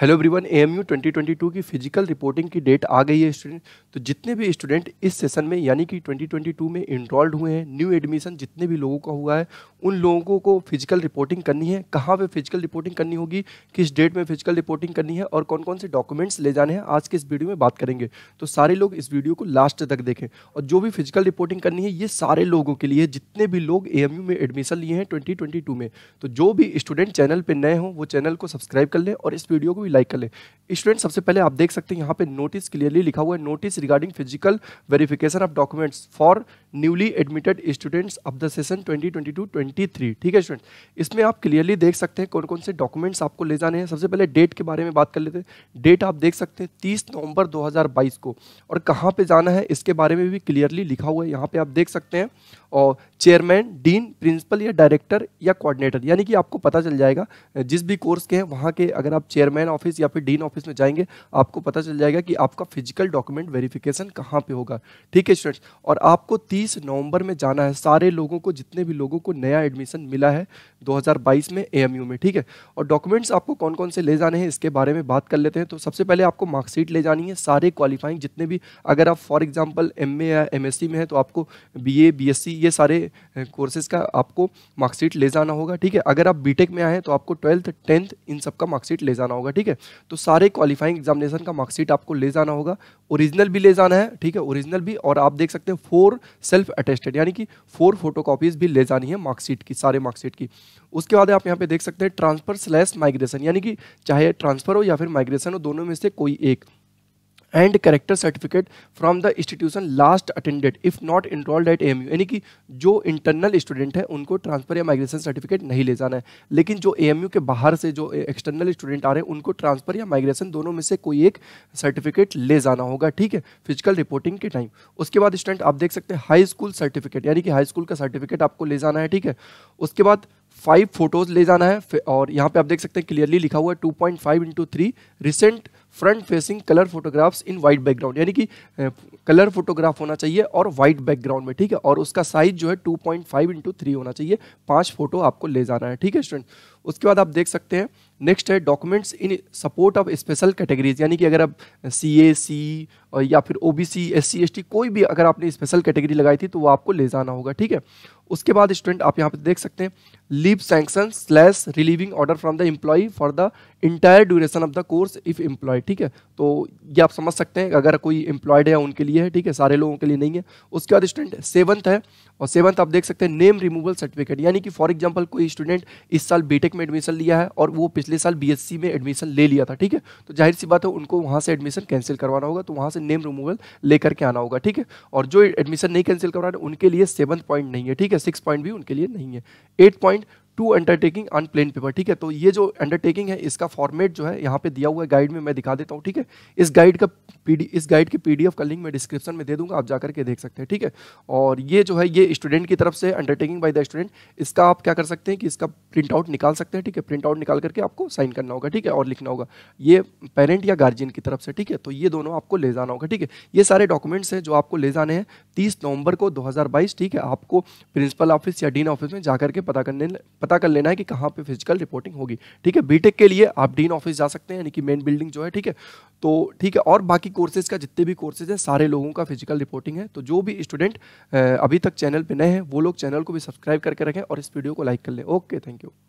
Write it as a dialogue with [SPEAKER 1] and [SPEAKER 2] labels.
[SPEAKER 1] hello everyone AMU 2022 की physical reporting की date आ गई है स्टूडेंट तो जितने भी स्टूडेंट इस सेशन में यानी कि 2022 में इनरोल्ड हुए हैं न्यू एडमिशन जितने भी लोगों का हुआ है उन लोगों को फिजिकल रिपोर्टिंग करनी है कहाँ पे फिजिकल रिपोर्टिंग करनी होगी किस डेट में फिजिकल रिपोर्टिंग करनी है और कौन कौन से डॉक्यूमेंट्स ले जाने हैं आज के इस वीडियो में बात करेंगे तो सारे लोग इस वीडियो को लास्ट तक देखें और जो भी फिजिकल रिपोर्टिंग करनी है ये सारे लोगों के लिए जितने भी लोग ए में एडमिशन लिए हैं ट्वेंटी में तो जो भी स्टूडेंट चैनल पर नए हों वो चैनल को सब्सक्राइब कर लें और इस वीडियो को भी लाइक कर ले स्टूडेंट सबसे पहले आप देख सकते हैं यहाँ पे नोटिस क्लियरली लिखा हुआ है notice regarding physical verification of documents for newly admitted students of the session 2022-23 ठीक है स्टूडेंट इसमें आप क्लियरली देख सकते हैं कौन कौन से डॉक्यूमेंट्स आपको ले जाने हैं सबसे पहले डेट के बारे में बात कर लेते हैं डेट आप देख सकते हैं तीस नवंबर दो को और कहाँ पर जाना है इसके बारे में भी क्लियरली लिखा हुआ है यहाँ पर आप देख सकते हैं और चेयरमैन डीन प्रिंसिपल या डायरेक्टर या कोऑर्डिनेटर यानी कि आपको पता चल जाएगा जिस भी कोर्स के हैं वहाँ के अगर आप चेयरमैन ऑफिस या फिर डीन ऑफिस में जाएंगे आपको पता चल जाएगा कि आपका फिजिकल डॉक्यूमेंट वेरिफिकेशन कहाँ पे होगा ठीक है स्टूडेंट्स और आपको 30 नवंबर में जाना है सारे लोगों को जितने भी लोगों को नया एडमिशन मिला है 2022 में ए में ठीक है और डॉक्यूमेंट्स आपको कौन कौन से ले जाने हैं इसके बारे में बात कर लेते हैं तो सबसे पहले आपको मार्कशीट ले जानी है सारे क्वालिफाइंग जितने भी अगर आप फॉर एग्जाम्पल एम या एम में है तो आपको बी ए ये सारे कोर्सेज का आपको मार्कशीट ले जाना होगा ठीक है अगर आप बी में आए हैं तो आपको ट्वेल्थ टेंथ इन सबका मार्कशीट ले जाना होगा ठीक है है तो सारे क्वालिफाइंग एग्जामिनेशन का मार्कशीट आपको ले जाना होगा ओरिजिनल भी ले जाना है ठीक है ओरिजिनल भी और आप देख सकते हैं फोर सेल्फ अटेस्टेड यानी कि फोर फोटो भी ले जानी है मार्कशीट की सारे मार्कशीट की उसके बाद आप यहाँ पे देख सकते हैं ट्रांसफर स्लैश माइग्रेशन यानी कि चाहे ट्रांसफर हो या फिर माइग्रेशन हो दोनों में से कोई एक and character certificate from the institution last attended if not enrolled at M यानी कि जो इंटरनल स्टूडेंट है उनको ट्रांसफर या माइग्रेशन सर्टिफिकेट नहीं ले जाना है लेकिन जो ए के बाहर से जो एक्सटर्नल स्टूडेंट आ रहे हैं उनको ट्रांसफर या माइग्रेशन दोनों में से कोई एक सर्टिफिकेट ले जाना होगा ठीक है फिजिकल रिपोर्टिंग के टाइम उसके बाद स्टूडेंट आप देख सकते हैं हाई स्कूल सर्टिफिकेट यानी कि हाई स्कूल का सर्टिफिकेट आपको ले जाना है ठीक है उसके बाद फाइव फोटोज़ ले जाना है और यहाँ पे आप देख सकते हैं क्लियरली लिखा हुआ है two point five into three recent front facing colour photographs in white background यानी कि कलर फोटोग्राफ होना चाहिए और वाइट बैकग्राउंड में ठीक है और उसका साइज जो है two point five into three होना चाहिए पांच फोटो आपको ले जाना है ठीक है स्टूडेंट उसके बाद आप देख सकते हैं नेक्स्ट है documents in support of special categories यानी कि अगर आप सी ए सी या फिर O B C S C S T कोई भी अगर आपने स्पेशल कैटेगरी लगाई थी तो वो आपको ले जाना होगा ठीक है उसके बाद स्टूडेंट आप यहाँ पे देख सकते हैं leave sanction slash relieving order from the employ for the entire duration of the course if employ है ठीक है तो ये आप समझ सकते हैं अगर कोई एम्प्लॉयड है उनके लिए है ठीक है सारे लोगों के लिए नहीं है उसके बाद स्टूडेंट सेवंथ है और सेवंथ आप देख सकते हैं नेम रिमूवल सर्टिफिकेट यानी कि फॉर एग्जाम्पल कोई स्टूडेंट इस साल बीटेक में एडमिशन लिया है और वो पिछले साल बीएससी में एडमिशन ले लिया था ठीक है तो जाहिर सी बात है उनको वहाँ से एडमिशन कैंसिल करवाना होगा तो वहाँ से नेम रिमूवल लेकर के आना होगा ठीक है और जो एडमिशन नहीं कैंसिल करवाना उनके लिए सेवन्थ पॉइंट नहीं है ठीक है सिक्स पॉइंट भी उनके लिए नहीं है eight point two undertaking on plain paper ठीक है तो ये जो अंडरटेकिंग है इसका फॉर्मेट जो है यहाँ पे दिया हुआ है गाइड में मैं दिखा देता हूँ ठीक है इस गाइड का पीडी इस गाइड के पीडीएफ का लिंक मैं डिस्क्रिप्शन में दे दूंगा आप जाकर के देख सकते हैं ठीक है और ये जो है ये स्टूडेंट की तरफ से अंडरटेकिंग बाई द स्टूडेंट इसका आप क्या कर सकते हैं कि इसका प्रिंट आउट निकाल सकते हैं ठीक है प्रिंट आउट निकाल करके आपको साइन करना होगा ठीक है और लिखना होगा ये पेरेंट या गार्जियन की तरफ से ठीक है तो ये दोनों आपको ले जाना होगा ठीक है ये सारे डॉक्यूमेंट्स हैं जो आपको ले जाने हैं तीस नवंबर को दो ठीक है आपको प्रिंसिपल ऑफिस या डीन ऑफिस में जाकर के पता करने पता कर लेना है कि कहाँ पे फिजिकल रिपोर्टिंग होगी ठीक है बीटेक के लिए आप डीन ऑफिस जा सकते हैं यानी कि मेन बिल्डिंग जो है ठीक है तो ठीक है और बाकी कोर्सेज का जितने भी कोर्सेज हैं सारे लोगों का फिजिकल रिपोर्टिंग है तो जो भी स्टूडेंट अभी तक चैनल पर नए हैं वो लोग चैनल को भी सब्सक्राइब करके रखें और इस वीडियो को लाइक कर लें ओके थैंक यू